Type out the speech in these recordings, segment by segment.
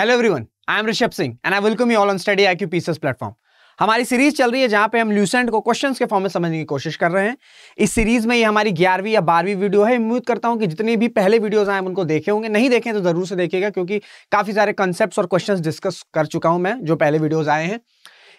Hello everyone I am Rishabh Singh and I welcome you all on study I Q PCS platform हमारी series चल रही है जहां पे हम ल्यूसेंट को क्वेश्चंस के फॉर्म में समझने की कोशिश कर रहे हैं इस सीरीज में ये हमारी ग्यारहवीं या बारहवीं वीडियो है उम्मीद करता हूं कि जितने भी पहले वीडियोस आए उनको देखे होंगे नहीं देखें तो जरूर से देखेगा क्योंकि काफी सारे कॉन्सेप्ट और क्वेश्चन डिस्कस कर चुका हूं मैं जो पहले वीडियोज आए हैं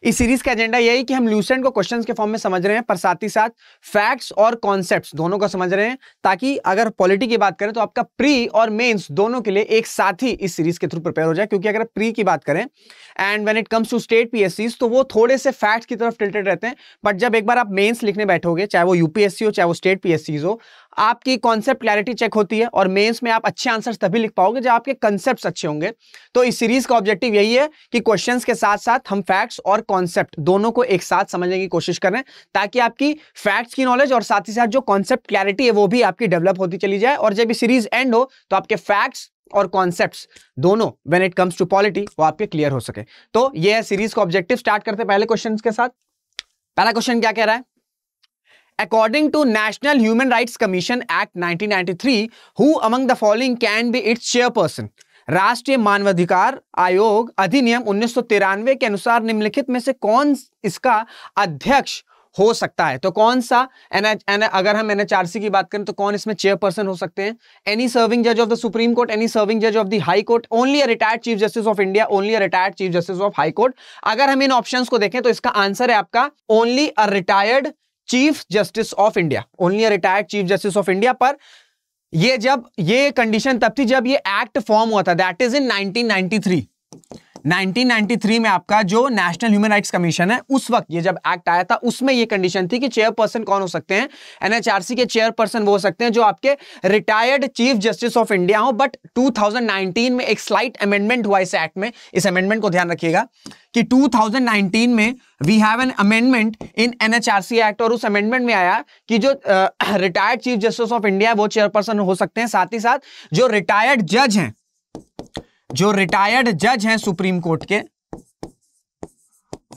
इस सीरीज का एजेंडा यही कि हम लूसेंट को क्वेश्चंस के फॉर्म में समझ रहे हैं पर साथ ही साथ फैक्ट्स और कॉन्सेप्ट्स दोनों को समझ रहे हैं ताकि अगर पॉलिटी की बात करें तो आपका प्री और मेंस दोनों के लिए एक साथ ही इस सीरीज के थ्रू प्रिपेयर हो जाए क्योंकि अगर प्री की बात करें and when it comes to state पीएससीज तो वो थोड़े से फैक्ट्स की तरफ टिल्टेड रहते हैं बट जब एक बार आप मेन्स लिखने बैठोगे चाहे वो यूपीएससी हो चाहे वो स्टेट पी हो आपकी कॉन्सेप्ट क्लैरिटी चेक होती है और मेंस में आप अच्छे आंसर्स तभी लिख पाओगे जब आपके कॉन्सेप्ट अच्छे होंगे तो इस सीरीज का ऑब्जेक्टिव यही है कि क्वेश्चन के साथ साथ हम फैक्ट्स और कॉन्सेप्ट दोनों को एक साथ समझने की कोशिश करें ताकि आपकी फैक्ट्स की नॉलेज और साथ ही साथ जो कॉन्सेप्ट क्लैरिटी है वो भी आपकी डेवलप होती चली जाए और जब ये सीरीज एंड हो तो आपके फैक्ट्स और कॉन्सेप्ट दोनों when it comes to polity वो आपके क्लियर हो सके तो यह सीरीज का ऑब्जेक्टिव स्टार्ट करते पहले क्वेश्चन के साथ पहला क्वेश्चन क्या कह रहा है according to national human Rights commission act 1993, who among the following can be its chairperson? राष्ट्रीय मानवाधिकार आयोग अधिनियम उन्नीस के अनुसार निम्नलिखित में से कौन इसका अध्यक्ष हो सकता है तो कौन सा एन अगर हम एनएचआरसी की बात करें तो कौन इसमें चेयरपर्सन हो सकते हैं एनी सर्विंग जज of the supreme court any serving जज of the high court only a retired chief justice of India only a retired chief justice of high court अगर हम इन ऑप्शंस को देखें तो इसका आंसर है आपका only a retired chief justice of India only retired chief justice of India पर ये जब ये कंडीशन तब थी जब ये एक्ट फॉर्म हुआ था दैट इज इन 1993 1993 में आपका जो नेशनल ह्यूमन राइट्स कमीशन है उस वक्त ये जब एक्ट आया था उसमें ये कंडीशन थी कि चेयरपर्सन कौन हो सकते हैं एनएचआरसी के चेयरपर्सन वो हो सकते हैं जो आपके retired chief justice of India हो बट 2019 में एक स्लाइट अमेंडमेंट हुआ इस एक्ट में इस अमेंडमेंट को ध्यान रखिएगा कि 2019 में we have an amendment in NHRC act और उस अमेंडमेंट में आया कि जो retired chief justice of India वो चेयरपर्सन हो सकते हैं साथ ही साथ जो रिटायर्ड जज हैं जो रिटायर्ड जज हैं सुप्रीम कोर्ट के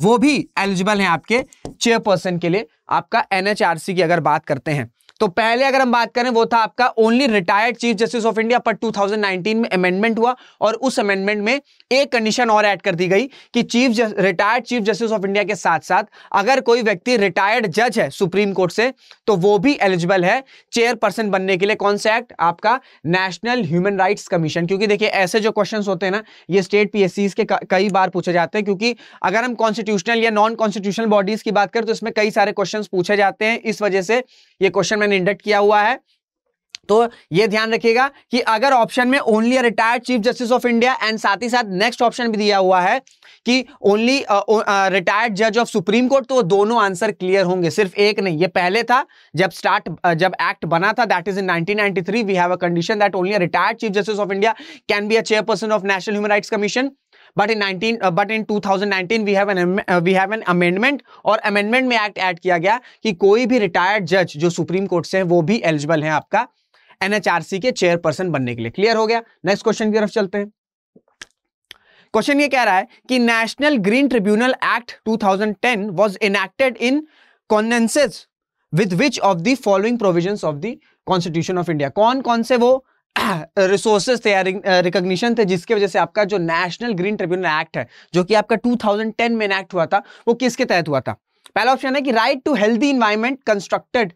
वो भी एलिजिबल हैं आपके चेयरपर्सन के लिए आपका एनएचआरसी की अगर बात करते हैं तो पहले अगर हम बात करें वो था आपका only retired chief justice of India पर 2019 में अमेंडमेंट हुआ और उस अमेंडमेंट में एक कंडीशन और ऐड कर दी गई कि chief retired chief justice of India के साथ साथ अगर कोई व्यक्ति रिटायर्ड जज है सुप्रीम कोर्ट से तो वो भी एलिजिबल है चेयरपर्सन बनने के लिए कौन सा एक्ट आपका नेशनल ह्यूमन राइट कमीशन क्योंकि देखिए ऐसे जो क्वेश्चन होते हैं ना ये स्टेट पी के कई बार पूछे जाते हैं क्योंकि अगर हम कॉन्स्टिट्यूशनल या नॉन कॉन्स्टिट्यूशनल बॉडीज की बात करें तो इसमें कई सारे क्वेश्चन पूछे जाते हैं इस वजह से ये क्वेश्चन मैंने इंडक्ट किया हुआ है तो ये ध्यान रखिएगा कि अगर ऑप्शन में only retired chief justice of India and साथ ही साथ नेक्स्ट ऑप्शन भी दिया हुआ है कि ओनली रिटायर्ड जज ऑफ सुप्रीम कोर्ट तो दोनों आंसर क्लियर होंगे सिर्फ एक नहीं ये पहले था जब स्टार्ट uh, जब एक्ट बना था that is in 1993 we have a condition that only retired chief justice of India can be a chairperson of national human rights commission but in 19 but in two thousand an we have an amendment और amendment में act add किया गया कि कोई भी retired जज जो supreme court से है वो भी एलिजिबल है आपका एनएचआरसी के चेयरपर्सन बनने के लिए क्लियर हो गया नेक्स्ट क्वेश्चन की तरफ चलते हैं क्वेश्चन ये कह रहा है कि national green tribunal act 2010 was enacted in consonance with which of the following provisions of the constitution of India कौन कौन से वो रिसोर्सेज थे या थे जिसकी वजह से आपका जो नेशनल ग्रीन ट्रिब्यूनल एक्ट है जो कि आपका 2010 में एक्ट हुआ था वो किसके तहत हुआ था पहला ऑप्शन है कि right to healthy environment constructed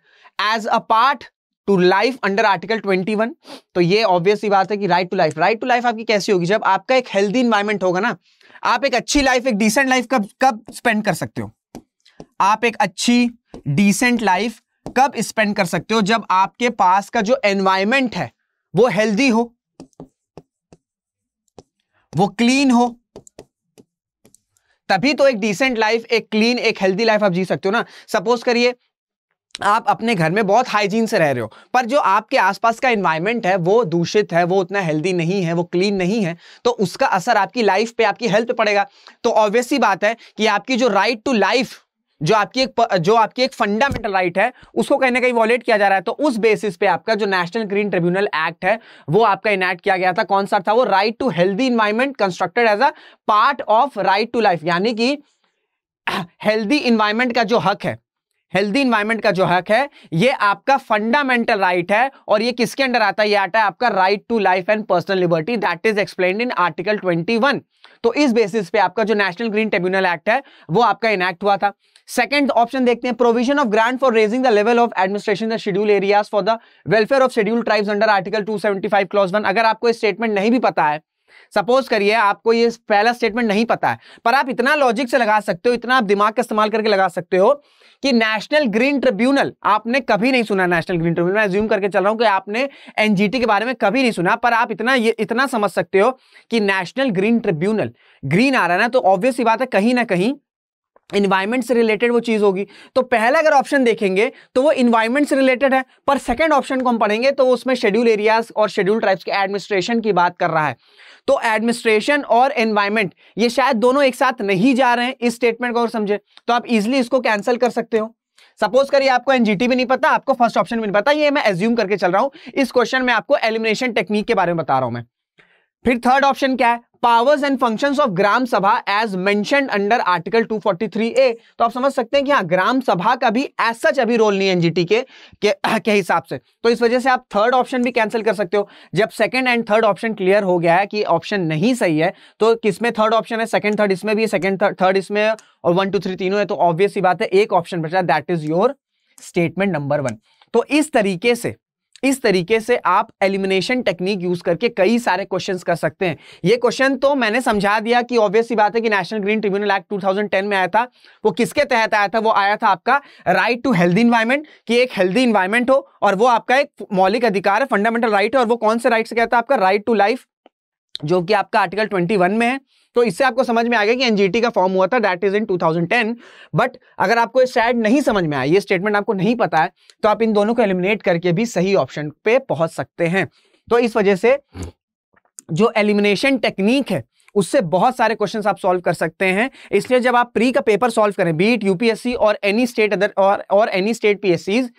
as a part to life under article 21 तो ये ऑब्वियसली बात है कि right to life right to life आपकी कैसी होगी जब आपका एक हेल्दी इन्वायरमेंट होगा ना आप एक अच्छी लाइफ एक डिसेंट लाइफ कब कब स्पेंड कर सकते हो आप एक अच्छी डिसेंट लाइफ कब स्पेंड कर सकते हो जब आपके पास का जो एनवायरमेंट है वो हेल्दी हो वो क्लीन हो तभी तो एक डिसेंट लाइफ एक क्लीन एक हेल्दी लाइफ आप जी सकते हो ना सपोज करिए आप अपने घर में बहुत हाइजीन से रह रहे हो पर जो आपके आसपास का इन्वायरमेंट है वो दूषित है वो उतना हेल्दी नहीं है वो क्लीन नहीं है तो उसका असर आपकी लाइफ पे आपकी हेल्थ पे पड़ेगा तो ऑब्वियस ही बात है कि आपकी जो राइट टू लाइफ जो आपकी एक जो आपकी एक फंडामेंटल राइट है उसको कहीं ना कहीं वॉलेट किया जा रहा है तो उस बेसिस पे आपका जो नेशनल ग्रीन ट्रिब्यूनल एक्ट है वो आपका इनैक्ट किया गया था कौन सा था वो right to healthy environment constructed as a part of right to life यानी कि हेल्दी इन्वायरमेंट का जो हक है हेल्दी इन्वायरमेंट का जो हक है ये आपका फंडामेंटल राइट है और ये किसके अंडर आता है ये आता है आपका right to life and personal liberty that is explain in article 21 तो इस बेसिस पे आपका जो नेशनल ग्रीन ट्रिब्यूनल एक्ट है वो आपका इनैक्ट हुआ था सेकंड ऑप्शन देखते हैं provision of grant for raising the level of administration schedule areas for the welfare of schedule tribes under article 275 clause one अगर आपको स्टेटमेंट नहीं भी पता है सपोज करिए आपको ये पहला स्टेटमेंट नहीं पता है पर आप इतना लॉजिक से लगा सकते हो इतना आप दिमाग का इस्तेमाल करके लगा सकते हो कि नेशनल ग्रीन ट्रिब्यूनल आपने कभी नहीं सुना नेशनल ग्रीन ट्रिब्यूनल मैं ज्यूम करके चल रहा हूं कि आपने एनजीटी के बारे में कभी नहीं सुना पर आप इतना ये इतना समझ सकते हो कि नेशनल ग्रीन ट्रिब्यूनल ग्रीन आ रहा है ना तो ऑब्वियस बात है कहीं ना कहीं इन्वायरमेंट से रिलेटेड वो चीज़ होगी तो पहला अगर ऑप्शन देखेंगे तो वो इन्वायरमेंट से रिलेटेड है पर सेकंड ऑप्शन को हम पढ़ेंगे तो उसमें शेड्यूल एरियाज और शेड्यूल ट्राइब्स के एडमिनिस्ट्रेशन की बात कर रहा है तो एडमिनिस्ट्रेशन और एनवायरमेंट ये शायद दोनों एक साथ नहीं जा रहे हैं इस स्टेटमेंट को और समझे तो आप इजिली इसको कैंसिल कर सकते हो सपोज करिए आपको एनजीटी भी नहीं पता आपको फर्स्ट ऑप्शन भी नहीं पता ये मैं एज्यूम करके चल रहा हूँ इस क्वेश्चन में आपको एलिमिनेशन टेक्निक के बारे में बता रहा हूँ मैं फिर थर्ड ऑप्शन क्या है powers and functions of gram sabha as mentioned under article 243 A तो आप समझ सकते हैं कि हाँ ग्राम सभा का भी एज सच अभी रोल नहीं एनजीटी के के, के हिसाब से तो इस वजह से आप थर्ड ऑप्शन भी कैंसिल कर सकते हो जब second and third option clear हो गया है कि ऑप्शन नहीं सही है तो किसमें थर्ड ऑप्शन है सेकंड थर्ड इसमें भी है सेकंड थर्ड इसमें और वन टू थ्री तीनों है तो ऑब्वियस बात है एक ऑप्शन बचा that is your statement number one तो इस तरीके से इस तरीके से आप एलिमिनेशन टेक्निक यूज करके कई सारे क्वेश्चंस कर सकते हैं ये क्वेश्चन तो मैंने समझा दिया कि ऑब्वियस बात है कि नेशनल ग्रीन ट्रिब्यूनल एक्ट 2010 में आया था वो किसके तहत आया था वो आया था आपका राइट टू हेल्दी इन्वायरमेंट कि एक हेल्दी इन्वायरमेंट हो और वो आपका एक मौलिक अधिकार है फंडामेंटल राइट है और वो कौन से राइट से कहता है आपका राइट टू लाइफ जो कि आपका आर्टिकल ट्वेंटी में है तो इससे आपको समझ में आ गया कि एनजीटी का फॉर्म हुआ था दैट इज इन 2010 बट अगर आपको सैड नहीं समझ में आया ये स्टेटमेंट आपको नहीं पता है तो आप इन दोनों को एलिमिनेट करके भी सही ऑप्शन पे पहुंच सकते हैं तो इस वजह से जो एलिमिनेशन टेक्निक है उससे बहुत सारे क्वेश्चंस आप सॉल्व कर सकते हैं इसलिए जब आप प्री का पेपर सॉल्व करें बीट यूपीएससी e और एनी स्टेट अदर और और एनी स्टेट पीएससीज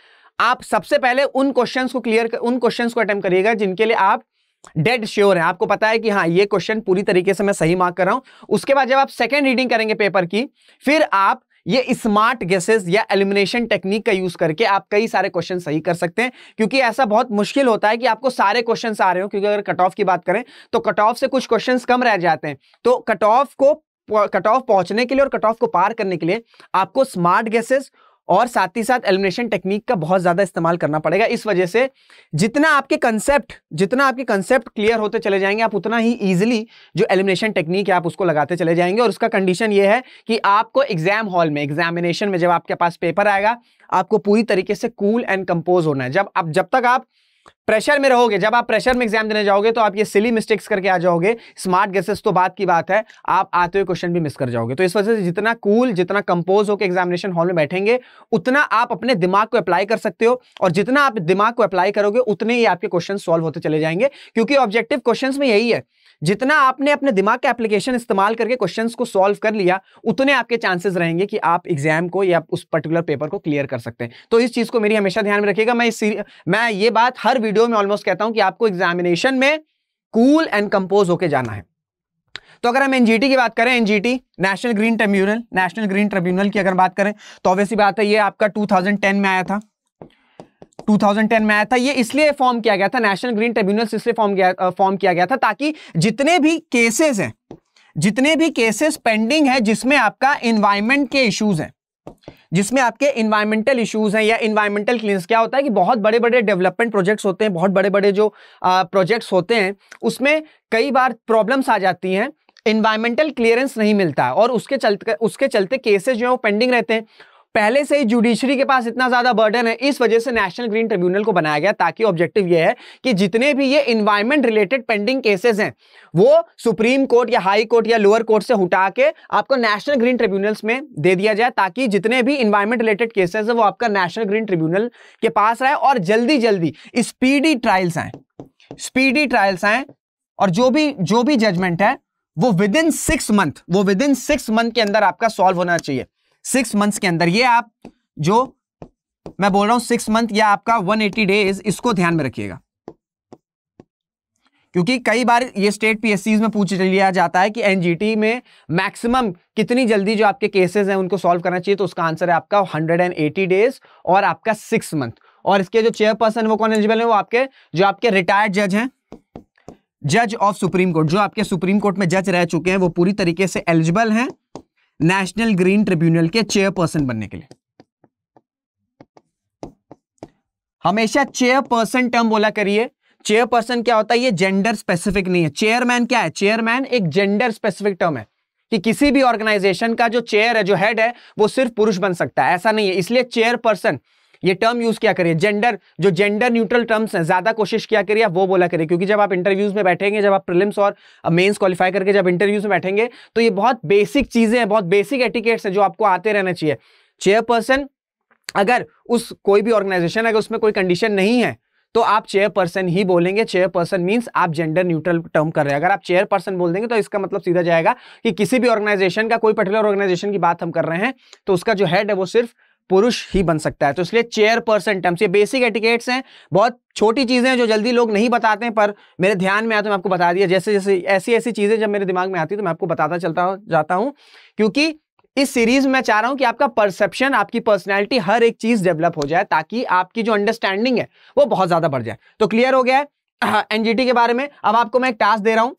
आप सबसे पहले उन क्वेश्चंस को क्लियर उन क्वेश्चंस को अटेम्प्ट करिएगा जिनके लिए आप डेड श्योर है आपको पता है कि हाँ ये क्वेश्चन पूरी तरीके से मैं सही मार्क कर रहा हूं उसके बाद जब आप सेकेंड रीडिंग करेंगे पेपर की फिर आप ये स्मार्ट गेसेस या एलिमिनेशन टेक्निक का यूज करके आप कई सारे क्वेश्चन सही कर सकते हैं क्योंकि ऐसा बहुत मुश्किल होता है कि आपको सारे क्वेश्चन आ रहे हो क्योंकि अगर कट ऑफ की बात करें तो कट ऑफ से कुछ क्वेश्चन कम रह जाते हैं तो कट ऑफ को कट ऑफ पहुंचने के लिए और कट ऑफ को पार करने के लिए आपको स्मार्ट गैसेस और साथ ही साथ एलिमिनेशन टेक्निक का बहुत ज़्यादा इस्तेमाल करना पड़ेगा इस वजह से जितना आपके कंसेप्ट जितना आपके कंसेप्ट क्लियर होते चले जाएंगे आप उतना ही ईजिली जो एलिमिनेशन टेक्निक है आप उसको लगाते चले जाएंगे और उसका कंडीशन ये है कि आपको एग्जाम हॉल में एग्जामिनेशन में जब आपके पास पेपर आएगा आपको पूरी तरीके से कूल एंड कंपोज होना है जब आप जब तक आप प्रेशर में रहोगे जब आप प्रेशर में एग्जाम देने जाओगे तो आप ये सिली मिस्टेक्स करके आ जाओगे स्मार्ट गेसेस तो बात की बात है आप आते हुए क्वेश्चन भी मिस कर जाओगे तो इस वजह से जितना कूल जितना कंपोज होकर एग्जामिनेशन हॉल में बैठेंगे उतना आप अपने दिमाग को अप्लाई कर सकते हो और जितना आप दिमाग को अप्लाई करोगे उतने ही आपके क्वेश्चन सॉल्व होते चले जाएंगे क्योंकि ऑब्जेक्टिव क्वेश्चन में यही है जितना आपने अपने दिमाग का एप्लीकेशन इस्तेमाल करके क्वेश्चन को सॉल्व कर लिया उतने आपके चांसेस रहेंगे कि आप एग्जाम को या उस पर्टिकुलर पेपर को क्लियर कर सकते हैं तो इस चीज को मेरी हमेशा ध्यान में रखिएगा मैं इस मैं ये बात हर वीडियो वीडियो में ऑलमोस्ट कहता हूं कि आपको एग्जामिनेशन में कूल एंड कंपोज होके जाना है तो अगर हम एनजीटी की बात करें NGT national green tribunal national green tribunal की अगर बात करें तो ऑब्वियसली बात है ये आपका 2010 में आया था 2010 में आया था ये इसलिए फॉर्म किया गया था नेशनल ग्रीन ट्रिब्यूनल इसलिए फॉर्म फॉर्म किया गया था ताकि जितने भी केसेस हैं जितने भी केसेस पेंडिंग है जिसमें आपका इन्वायरमेंट के इश्यूज हैं जिसमें आपके इन्वायरमेंटल इशूज़ हैं या इन्वायरमेंटल क्लीनस क्या होता है कि बहुत बड़े बड़े डेवलपमेंट प्रोजेक्ट्स होते हैं बहुत बड़े बड़े जो प्रोजेक्ट्स होते हैं उसमें कई बार प्रॉब्लम्स आ जाती हैं इन्वायरमेंटल क्लियरेंस नहीं मिलता और उसके चलते उसके चलते केसेज जो हैं वो पेंडिंग रहते हैं पहले से ही जुडिशरी के पास इतना ज्यादा बर्डन है इस वजह से नेशनल ग्रीन ट्रिब्यूनल को बनाया गया ताकि ऑब्जेक्टिव यह है कि जितने भी ये इन्वायरमेंट रिलेटेड पेंडिंग केसेस हैं वो सुप्रीम कोर्ट या हाई कोर्ट या लोअर कोर्ट से हटा के आपको नेशनल ग्रीन ट्रिब्यूनल्स में दे दिया जाए ताकि जितने भी इन्वायरमेंट रिलेटेड केसेस है वो आपका नेशनल ग्रीन ट्रिब्यूनल के पास आए और जल्दी जल्दी स्पीडी ट्रायल्स आए स्पीडी ट्रायल्स आए और जो भी जो भी जजमेंट है वो विद इन सिक्स मंथ वो विद इन सिक्स मंथ के अंदर आपका सॉल्व होना चाहिए सिक्स मंथ्स के अंदर ये आप जो मैं बोल रहा हूं सिक्स मंथ या आपका वन एटी डेज इसको ध्यान में रखिएगा क्योंकि कई बार ये स्टेट पीएससी में पूछ लिया जाता है कि एनजीटी में मैक्सिमम कितनी जल्दी जो आपके केसेस हैं उनको सॉल्व करना चाहिए तो उसका आंसर है आपका 180 डेज और आपका सिक्स मंथ और इसके जो चेयरपर्सन वो कौन एलिजिबल है वो आपके जो आपके रिटायर्ड जज हैं जज ऑफ सुप्रीम कोर्ट जो आपके सुप्रीम कोर्ट में जज रह चुके हैं वो पूरी तरीके से एलिजिबल हैं नेशनल ग्रीन ट्रिब्यूनल के चेयरपर्सन बनने के लिए हमेशा चेयरपर्सन टर्म बोला करिए चेयरपर्सन क्या होता है ये जेंडर स्पेसिफिक नहीं है चेयरमैन क्या है चेयरमैन एक जेंडर स्पेसिफिक टर्म है कि किसी भी ऑर्गेनाइजेशन का जो चेयर है जो हेड है वो सिर्फ पुरुष बन सकता है ऐसा नहीं है इसलिए चेयरपर्सन ये टर्म यूज किया करिए जेंडर जो जेंडर न्यूट्रल टर्म्स हैं ज्यादा कोशिश किया करिए आप वो बोला करिए क्योंकि जब आप इंटरव्यूज में बैठेंगे जब आप प्रिलिम्स और मेंस क्वालिफाई करके जब इंटरव्यूज में बैठेंगे तो ये बहुत बेसिक चीजें हैं बहुत बेसिक एटिकेट्स हैं जो आपको आते रहना चाहिए चेयरपर्सन अगर उस कोई भी ऑर्गेनाइजेशन अगर उसमें कोई कंडीशन नहीं है तो आप चेयरपर्सन ही बोलेंगे चेयरपर्सन मींस आप जेंडर न्यूट्रल टर्म कर रहे हैं अगर आप चेयरपर्सन बोल देंगे तो इसका मतलब सीधा जाएगा कि किसी भी ऑर्गेनाइजेशन का कोई पर्टिकुलर ऑर्गेनाइजेशन की बात हम कर रहे हैं तो उसका जो हेड है वो सिर्फ पुरुष ही बन सकता है तो इसलिए चेयर पर्सन टर्म्स ये बेसिक एटिकेट्स हैं बहुत छोटी चीज़ें हैं जो जल्दी लोग नहीं बताते हैं पर मेरे ध्यान में आया तो मैं आपको बता दिया जैसे जैसे ऐसी ऐसी चीज़ें जब मेरे दिमाग में आती तो मैं आपको बताता चलता जाता हूँ क्योंकि इस सीरीज में चाह रहा हूं कि आपका परसेप्शन आपकी पर्सनैलिटी हर एक चीज डेवलप हो जाए ताकि आपकी जो अंडरस्टैंडिंग है वो बहुत ज्यादा बढ़ जाए तो क्लियर हो गया है एनजीटी के बारे में अब आपको मैं एक टास्क दे रहा हूं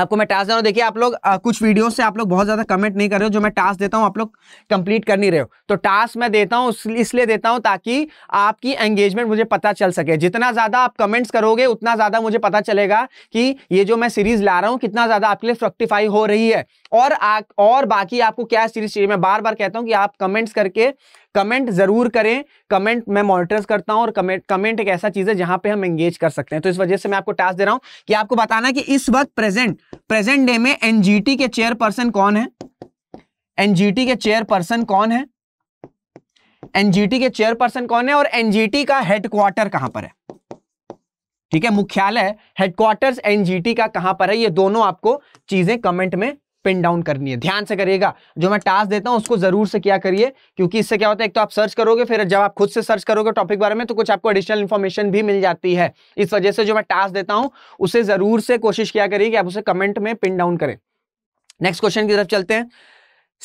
आपको मैं टास्क दे रहा हूँ देखिए आप लोग आ, कुछ वीडियो से आप लोग बहुत ज़्यादा कमेंट नहीं कर रहे हो जो मैं टास्क देता हूँ आप लोग कंप्लीट कर नहीं रहे हो तो टास्क मैं देता हूँ इसलिए देता हूँ ताकि आपकी एंगेजमेंट मुझे पता चल सके जितना ज़्यादा आप कमेंट्स करोगे उतना ज़्यादा मुझे पता चलेगा कि ये जो मैं सीरीज़ ला रहा हूँ कितना ज़्यादा आपके लिए फ्रक्टिफाई हो रही है और आ, और बाकी आपको क्या सीरीज़ चाहिए मैं बार बार कहता हूँ कि आप कमेंट्स करके कमेंट जरूर करें कमेंट मैं मॉनिटर्स करता हूं और कमेंट कमेंट एक ऐसा चीज है जहां पे हम एंगेज कर सकते हैं तो इस वजह से मैं आपको टास्क दे रहा हूं कि आपको बताना कि इस वक्त प्रेजेंट प्रेजेंट डे में एनजीटी के चेयरपर्सन कौन है एनजीटी के चेयरपर्सन कौन है एनजीटी के चेयरपर्सन कौन है और एनजीटी का हेडक्वार्टर कहां पर है ठीक है मुख्यालय हेडक्वार्टर्स एनजीटी का कहां पर है ये दोनों आपको चीजें कमेंट में पिन डाउन करनी है ध्यान से करिएगा जो मैं टास्क देता हूँ उसको जरूर से किया करिए क्योंकि इससे क्या होता है एक तो आप सर्च करोगे फिर जब आप खुद से सर्च करोगे टॉपिक बारे में तो कुछ आपको एडिशनल इन्फॉर्मेशन भी मिल जाती है इस वजह से जो मैं टास्क देता हूं उसे जरूर से कोशिश किया करिए कि आप उसे कमेंट में पिन डाउन करें नेक्स्ट क्वेश्चन की तरफ चलते हैं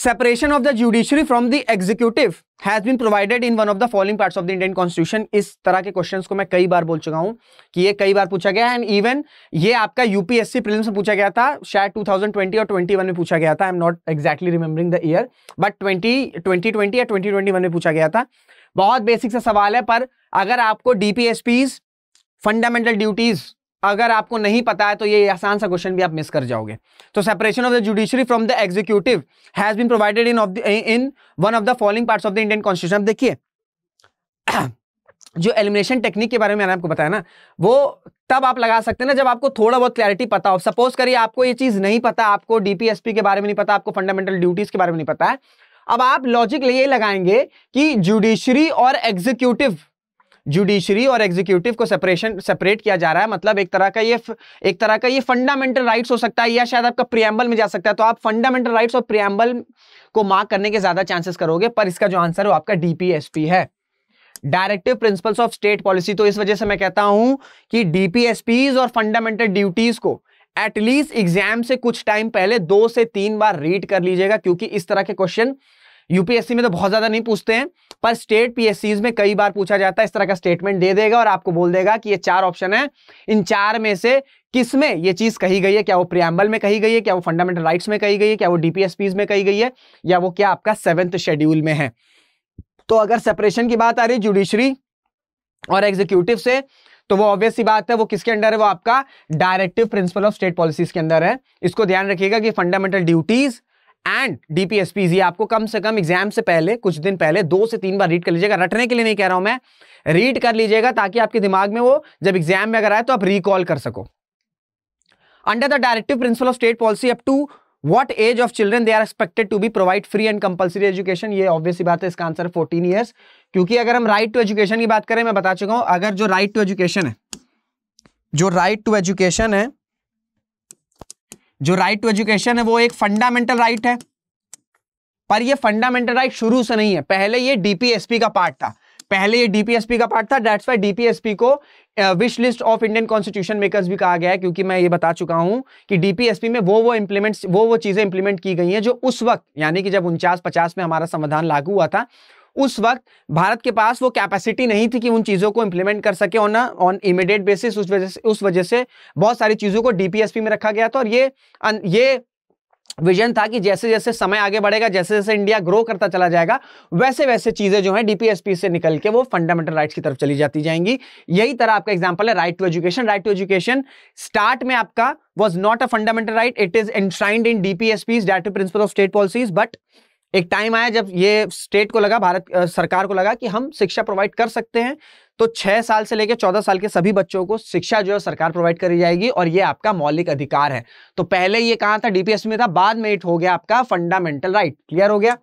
separation of the judiciary from the executive has been provided in one of the following parts of the Indian constitution इस तरह के क्वेश्चन को मैं कई बार बोल चुका हूं कि ये कई बार पूछा गया है एंड इवन ये आपका यूपीएससी प्रीलिम्स में पूछा गया था शायद 2020 और 21 में पूछा गया था I am not exactly remembering the year but 20 2020 या 2021 में पूछा गया था बहुत बेसिक सा सवाल है पर अगर आपको डीपीएसपीज फंडामेंटल ड्यूटीज अगर आपको नहीं पता है तो ये आसान सा क्वेश्चन भी आप मिस कर जाओगे तो separation of the judiciary from the executive has been provided in of in one of the following parts of the Indian constitution देखिए जो एलिमिनेशन टेक्निक के बारे में मैंने आपको बताया ना वो तब आप लगा सकते हैं ना जब आपको थोड़ा बहुत क्लैरिटी पता हो सपोज करिए आपको ये चीज़ नहीं पता आपको डीपीएसपी के बारे में नहीं पता आपको फंडामेंटल ड्यूटीज़ के बारे में नहीं पता है अब आप लॉजिक ये लगाएंगे कि जुडिशरी और एग्जीक्यूटिव जुडिशरी और एग्जीक्यूटिव को सेपरेशन सेपरेट किया जा रहा है मतलब एक तरह का ये एक तरह का ये फंडामेंटल राइट्स हो सकता है या शायद आपका प्रियम्बल में जा सकता है तो आप फंडामेंटल राइट्स और प्रियम्बल को मार्क करने के ज्यादा चांसेस करोगे पर इसका जो आंसर है वो आपका डीपीएसपी है directive principles of state policy तो इस वजह से मैं कहता हूं कि डीपीएसपी और फंडामेंटल ड्यूटीज को एटलीस्ट एग्जाम से कुछ टाइम पहले दो से तीन बार रीड कर लीजिएगा क्योंकि इस तरह के क्वेश्चन यूपीएससी में तो बहुत ज्यादा नहीं पूछते हैं पर स्टेट पीएससी में कई बार पूछा जाता है इस तरह का स्टेटमेंट दे देगा और आपको बोल देगा कि ये चार ऑप्शन है इन चार में से किस में ये चीज कही गई है क्या वो प्रियम्बल में कही गई है क्या वो फंडामेंटल राइट्स में कही गई है क्या वो डीपीएसपीज में कही गई है या वो क्या आपका सेवेंथ शेड्यूल में है तो अगर सेपरेशन की बात आ रही जुडिशरी और एग्जीक्यूटिव से तो वो ऑब्वियस बात है वो किसके अंडर है वो आपका directive principle of state policies के अंदर है इसको ध्यान रखिएगा कि फंडामेंटल ड्यूटीज एंड डीपीएसपीज ये आपको कम से कम एग्जाम से पहले कुछ दिन पहले दो से तीन बार रीड कर लीजिएगा रटने के लिए नहीं कह रहा हूं मैं रीड कर लीजिएगा ताकि आपके दिमाग में वो जब एग्जाम में अगर आए तो आप रिकॉल कर सको under the directive principle of state policy up to what age of children they are expected to be provide free and compulsory education ये ऑब्वियस बात है इसका आंसर फोर्टीन ईयर्स क्योंकि अगर हम राइट टू एजुकेशन की बात करें मैं बता चुका हूं अगर जो राइट टू एजुकेशन है जो राइट टू एजुकेशन है जो राइट टू एजुकेशन है वो एक फंडामेंटल राइट right है पर ये फंडामेंटल राइट right शुरू से नहीं है पहले ये डीपीएसपी का पार्ट था पहले ये डीपीएसपी का पार्ट था डेट्स वाई डीपीएसपी को wish list of Indian constitution makers भी कहा गया है क्योंकि मैं ये बता चुका हूं कि डीपीएसपी में वो वो इंप्लीमेंट वो वो चीज़ें इंप्लीमेंट की गई हैं जो उस वक्त यानी कि जब उनचास पचास में हमारा संविधान लागू हुआ था उस वक्त भारत के पास वो कैपेसिटी नहीं थी कि उन चीज़ों को इम्प्लीमेंट कर सके ऑन ऑन इमीडिएट बेसिस उस वजह से उस वजह से बहुत सारी चीज़ों को डीपीएसपी में रखा गया था और ये ये विजन था कि जैसे जैसे समय आगे बढ़ेगा जैसे जैसे इंडिया ग्रो करता चला जाएगा वैसे वैसे चीज़ें जो है डीपीएसपी से निकल के वो फंडामेंटल राइट्स की तरफ चली जाती जाएंगी यही तरह आपका एग्जाम्पल है right to education right to education start में आपका was not a fundamental right it is enshrined in DPSP directive principle of state policies but एक टाइम आया जब ये स्टेट को लगा भारत सरकार को लगा कि हम शिक्षा प्रोवाइड कर सकते हैं तो छह साल से लेकर चौदह साल के सभी बच्चों को शिक्षा जो है सरकार प्रोवाइड करी जाएगी और ये आपका मौलिक अधिकार है तो पहले ये कहा था डीपीएस में था बाद में इट हो गया आपका फंडामेंटल राइट क्लियर हो गया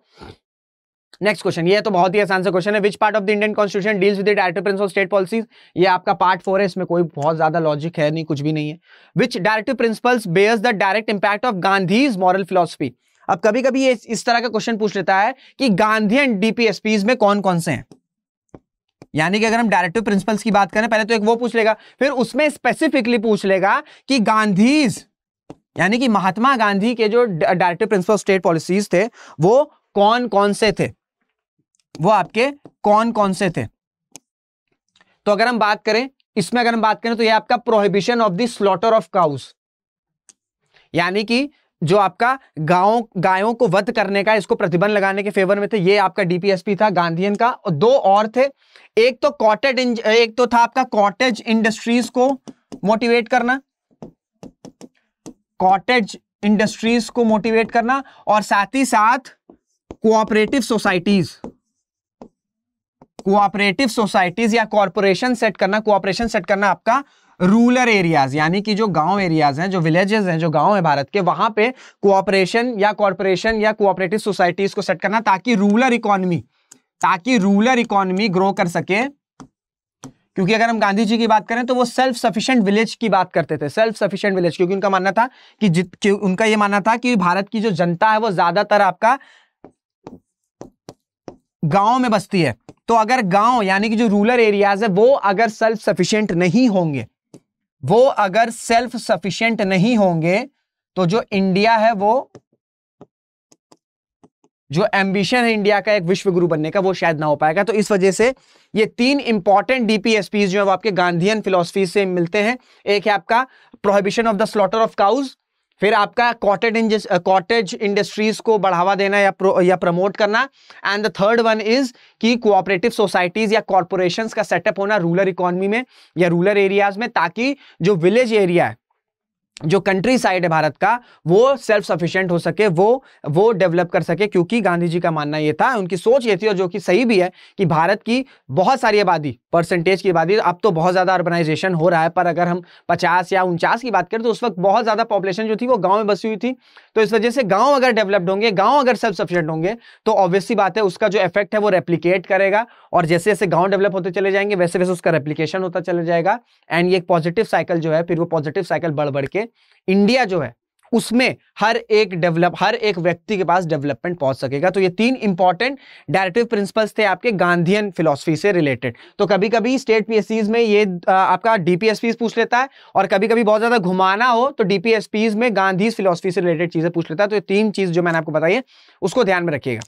नेक्स्ट क्वेश्चन ये तो बहुत ही आसान से क्वेश्चन है which part of the Indian constitution deals with directive prince of state policies ये आपका पार्ट फोर है इसमें कोई बहुत ज्यादा लॉजिक है नहीं कुछ भी नहीं है which directive principles bears the direct impact of Gandhi's moral philosophy अब कभी कभी ये इस तरह का क्वेश्चन पूछ लेता है कि गांधीयन डीपीएसपी में कौन कौन से हैं यानी कि अगर हम डायरेक्टिव प्रिंसिपल्स की बात करें पहले तो एक वो पूछ लेगा फिर उसमें स्पेसिफिकली पूछ लेगा कि गांधीज यानी कि महात्मा गांधी के जो डायरेक्टिव प्रिंसिपल स्टेट पॉलिसीज थे वो कौन कौन से थे वो आपके कौन कौन से थे तो अगर हम बात करें इसमें अगर हम बात करें तो ये आपका prohibition of the slaughter of cows यानी कि जो आपका गाँव गायों को वध करने का इसको प्रतिबंध लगाने के फेवर में थे ये आपका डीपीएसपी था गांधीयन का और दो और थे एक तो कॉटेज एक तो था आपका कॉटेज इंडस्ट्रीज को मोटिवेट करना कॉटेज इंडस्ट्रीज को मोटिवेट करना और साथ ही साथ कोऑपरेटिव सोसाइटीज कोऑपरेटिव सोसाइटीज या कॉरपोरेशन सेट करना कोऑपरेशन सेट करना आपका रूरल एरियाज यानी कि जो गांव एरियाज हैं जो विलेजेस हैं जो गांव है भारत के वहां पे कोऑपरेशन या कॉरपोरेशन या कोऑपरेटिव सोसाइटीज को सेट करना ताकि रूलर इकोनॉमी ताकि रूलर इकोनॉमी ग्रो कर सके क्योंकि अगर हम गांधी जी की बात करें तो वो सेल्फ सफिशिएंट विलेज की बात करते थे सेल्फ सफिशिएंट विलेज क्योंकि उनका मानना था कि जित कि उनका ये मानना था कि भारत की जो जनता है वो ज्यादातर आपका गांव में बसती है तो अगर गांव यानी कि जो रूरल एरियाज है वो अगर सेल्फ सफिशिएंट नहीं होंगे वो अगर सेल्फ सफिशियंट नहीं होंगे तो जो इंडिया है वो जो एम्बिशन है इंडिया का एक विश्व गुरु बनने का वो शायद ना हो पाएगा तो इस वजह से ये तीन इंपॉर्टेंट डीपीएसपी जो है वो आपके गांधीयन फिलोसफी से मिलते हैं एक है आपका prohibition of the slaughter of cows फिर आपका कॉटेज कॉटेज इंडस्ट्रीज को बढ़ावा देना या प्रो, या प्रमोट करना and the third one is कि कोऑपरेटिव सोसाइटीज या कॉरपोरेशंस का सेटअप होना रूरल इकोनॉमी में या रूरल एरियाज में ताकि जो विलेज एरिया है जो कंट्री साइड है भारत का वो सेल्फ सफिशिएंट हो सके वो वो डेवलप कर सके क्योंकि गांधी जी का मानना ये था उनकी सोच ये थी और जो कि सही भी है कि भारत की बहुत सारी आबादी परसेंटेज की आबादी अब तो बहुत ज़्यादा अर्बनाइजेशन हो रहा है पर अगर हम 50 या उनचास की बात करें तो उस वक्त बहुत ज़्यादा पॉपुलेशन जो थी वो गाँव में बसी हुई थी तो इस वजह से गाँव अगर डेवलप्ड होंगे गाँव अगर सेल्फ सफिशियंट होंगे तो ऑब्वियसली बात है उसका जो इफेक्ट है वो रेप्लीकेट करेगा और जैसे जैसे गाँव डेवलप होते चले जाएंगे वैसे वैसे उसका रेप्लीकेशन होता चले जाएगा एंड ये एक पॉजिटिव साइकिल जो है फिर वो पॉजिटिव साइकिल बढ़ बढ़ के इंडिया जो है उसमें हर एक डेवलप हर एक व्यक्ति के पास डेवलपमेंट पहुंच सकेगा तो ये तीन इंपॉर्टेंट डायरेक्टिव प्रिंसिपल्स थे आपके गांधीयन फिलोसफी से रिलेटेड तो कभी कभी स्टेट पी में ये आपका डीपीएसपीज पूछ लेता है और कभी कभी बहुत ज़्यादा घुमाना हो तो डीपीएसपी में गांधी फिलोसफी से रिलेटेड चीज़ें पूछ लेता है तो ये तीन चीज़ जो मैंने आपको बताई है उसको ध्यान में रखिएगा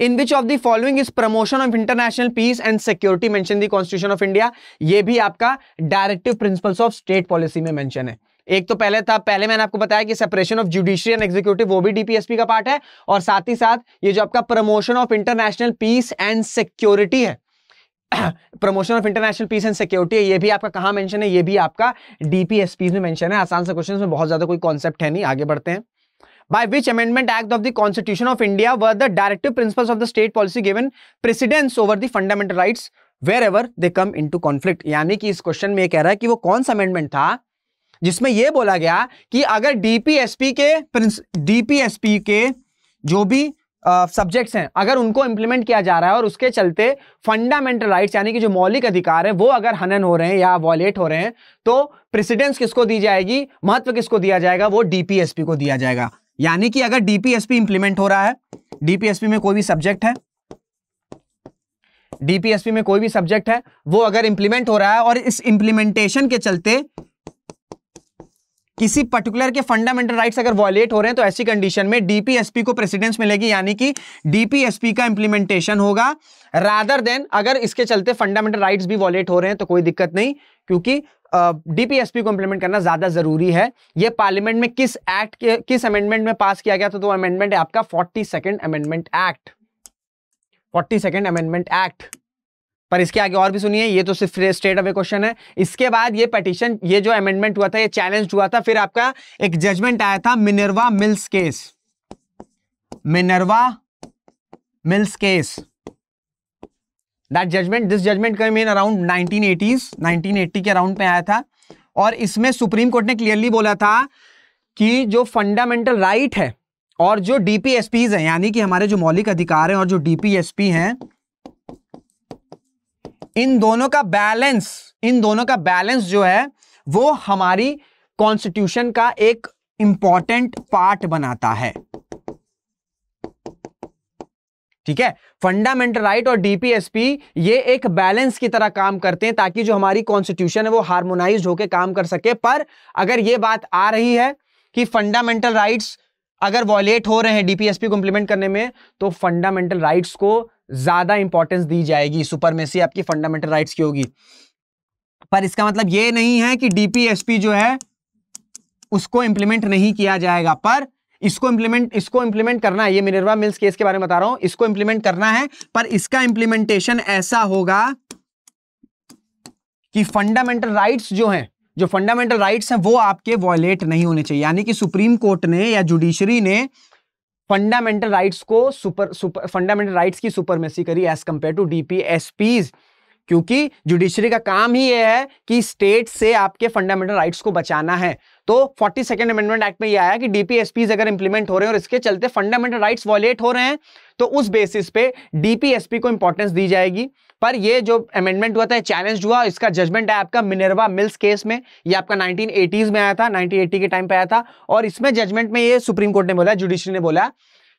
in which of the following is promotion of international peace and security mention the constitution of India ये भी आपका directive principles of state policy में मेंशन है एक तो पहले था पहले मैंने आपको बताया कि separation of judicial and executive वो भी डीपीएसपी का पार्ट है और साथ ही साथ ये जो आपका promotion of international peace and security है promotion of international peace and security है ये भी आपका कहां मेंशन है ये भी आपका डीपीएसपी में मेंशन है आसान से क्वेश्चन में बहुत ज्यादा कोई कॉन्सेप्ट है नहीं आगे बढ़ते हैं amendment act of the constitution of India where the directive the of the state policy given precedence over the fundamental the wherever they come into conflict यानी कि इस क्वेश्चन में यह कह रहा है कि वो कौन सा अमेंडमेंट था जिसमें यह बोला गया कि अगर डीपीएसपी के डीपीएसपी के जो भी सब्जेक्ट्स uh, हैं अगर उनको इंप्लीमेंट किया जा रहा है और उसके चलते फंडामेंटल राइट्स यानी कि जो मौलिक अधिकार है वो अगर हनन हो रहे हैं या वॉलेट हो रहे हैं तो प्रेसिडेंस किसको दी जाएगी महत्व किसको दिया जाएगा वो डीपीएसपी को दिया जाएगा यानी कि अगर डीपीएसपी इंप्लीमेंट हो रहा है डीपीएसपी में कोई भी सब्जेक्ट है डीपीएसपी में कोई भी सब्जेक्ट है वो अगर इंप्लीमेंट हो रहा है और इस इंप्लीमेंटेशन के चलते किसी पर्टिकुलर के फंडामेंटल राइट्स अगर वॉयलेट हो रहे हैं तो ऐसी कंडीशन में डीपीएसपी को प्रेसिडेंस मिलेगी यानी कि डीपीएसपी का इंप्लीमेंटेशन होगा रादर देन अगर इसके चलते फंडामेंटल राइट्स भी वॉयलेट हो रहे हैं तो कोई दिक्कत नहीं क्योंकि डीपीएसपी uh, को इंप्लीमेंट करना ज़्यादा ज़रूरी है ये पार्लियामेंट में किस एक्ट के किस अमेंडमेंट में पास किया गया था तो अमेंडमेंट है आपका forty second amendment act forty second amendment act पर इसके आगे और भी सुनिए ये तो सिर्फ स्टेट अवे क्वेश्चन है इसके बाद ये पटिशन ये जो अमेंडमेंट हुआ था ये चैलेंज हुआ था फिर आपका एक जजमेंट आया था Minerva mills case Minerva mills case that judgment this judgment come in around nineteen 1980 के अराउंड में आया था और इसमें सुप्रीम कोर्ट ने क्लियरली बोला था कि जो फंडामेंटल राइट right है और जो डीपीएसपीज हैं यानी कि हमारे जो मौलिक अधिकार हैं और जो डीपीएसपी हैं इन दोनों का बैलेंस इन दोनों का बैलेंस जो है वो हमारी कॉन्स्टिट्यूशन का एक इंपॉर्टेंट पार्ट बनाता है ठीक है फंडामेंटल राइट और डीपीएसपी ये एक बैलेंस की तरह काम करते हैं ताकि जो हमारी कॉन्स्टिट्यूशन है वो हार्मोनाइज होकर काम कर सके पर अगर ये बात आ रही है कि फंडामेंटल राइट्स अगर वॉयलेट हो रहे हैं डीपीएसपी को इंप्लीमेंट करने में तो फंडामेंटल राइट्स को ज़्यादा इंपॉर्टेंस दी जाएगी सुपरमेसी आपकी फंडामेंटल राइट्स की होगी पर इसका मतलब ये नहीं है कि डीपीएसपी जो है उसको इंप्लीमेंट नहीं किया जाएगा पर इसको इंप्लीमेंट इसको इंप्लीमेंट करना है ये मिनरवा मिल्स केस के बारे में बता रहा हूं इसको इंप्लीमेंट करना है पर इसका इंप्लीमेंटेशन ऐसा होगा कि फंडामेंटल राइट्स जो हैं जो फंडामेंटल राइट्स हैं वो आपके वॉयलेट नहीं होने चाहिए यानी कि सुप्रीम कोर्ट ने या जुडिशरी ने फंडामेंटल राइट्स को सुपर सुपर फंडामेंटल राइट्स की सुपरमेसी करी एज कंपेयर टू डीपीएसपीज क्योंकि जुडिशरी का काम ही यह है कि स्टेट से आपके फंडामेंटल राइट्स को बचाना है तो फोर्टी सेकेंड अमेंडमेंट एक्ट में यह आया कि डीपीएसपीज अगर इंप्लीमेंट हो रहे हैं और इसके चलते फंडामेंटल राइट्स वॉलेट हो रहे हैं तो उस बेसिस पे डीपीएसपी को इंपॉर्टेंस दी जाएगी पर ये जो अमेंडमेंट हुआ था चैलेंज हुआ इसका जजमेंट है आपका मिनरवा मिल्स केस में ये आपका 1980s में आया था 1980 के टाइम पे आया था और इसमें जजमेंट में ये सुप्रीम कोर्ट ने बोला जुडिशरी ने बोला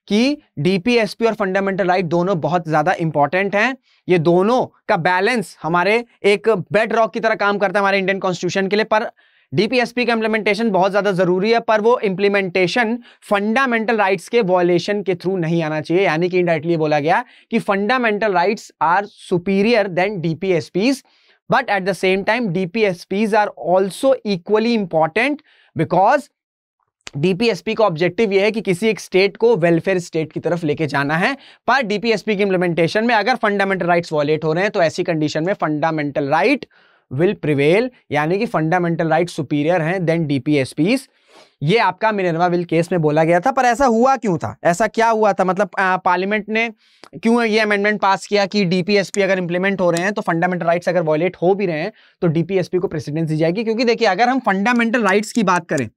कि डीपीएसपी और फंडामेंटल राइट दोनों बहुत ज़्यादा इंपॉर्टेंट हैं ये दोनों का बैलेंस हमारे एक बेड रॉक की तरह काम करता है हमारे इंडियन कॉन्स्टिट्यूशन के लिए पर डीपीएसपी का इंप्लीमेंटेशन बहुत ज़्यादा ज़रूरी है पर वो इंप्लीमेंटेशन फंडामेंटल राइट्स के वॉयलेशन के थ्रू नहीं आना चाहिए यानी कि इंडायरेक्टली बोला गया कि fundamental rights are superior than DPSPs but at the same time DPSPs are also equally important because DPSP का ऑब्जेक्टिव यह है कि किसी एक स्टेट को वेलफेयर स्टेट की तरफ लेके जाना है पर डीपीएसपी की इंप्लीमेंटेशन में अगर फंडामेंटल राइट्स वॉलेट हो रहे हैं तो ऐसी कंडीशन में fundamental right right will prevail यानी कि फंडामेंटल राइट सुपीरियर हैं देन डीपीएसपीज ये आपका मिनरवा विल केस में बोला गया था पर ऐसा हुआ क्यों था ऐसा क्या हुआ था मतलब पार्लियामेंट ने क्यों ये अमेंडमेंट पास किया कि डीपीएसपी अगर इंप्लीमेंट हो रहे हैं तो फंडामेंटल राइट्स अगर वॉयलेट हो भी रहे हैं तो डीपीएसपी को प्रेसिडेंस दी जाएगी क्योंकि देखिए अगर हम फंडामेंटल राइट्स की बात करें